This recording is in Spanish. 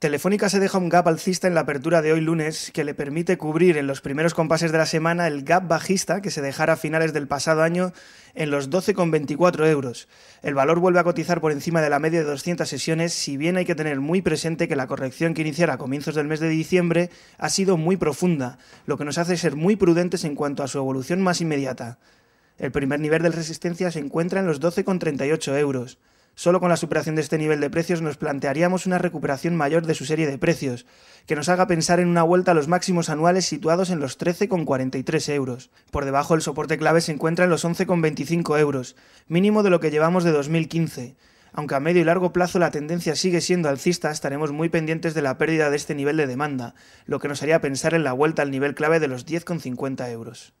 Telefónica se deja un gap alcista en la apertura de hoy lunes que le permite cubrir en los primeros compases de la semana el gap bajista que se dejara a finales del pasado año en los 12,24 euros. El valor vuelve a cotizar por encima de la media de 200 sesiones, si bien hay que tener muy presente que la corrección que iniciara a comienzos del mes de diciembre ha sido muy profunda, lo que nos hace ser muy prudentes en cuanto a su evolución más inmediata. El primer nivel de resistencia se encuentra en los 12,38 euros. Solo con la superación de este nivel de precios nos plantearíamos una recuperación mayor de su serie de precios, que nos haga pensar en una vuelta a los máximos anuales situados en los 13,43 euros. Por debajo el soporte clave se encuentra en los 11,25 euros, mínimo de lo que llevamos de 2015. Aunque a medio y largo plazo la tendencia sigue siendo alcista, estaremos muy pendientes de la pérdida de este nivel de demanda, lo que nos haría pensar en la vuelta al nivel clave de los 10,50 euros.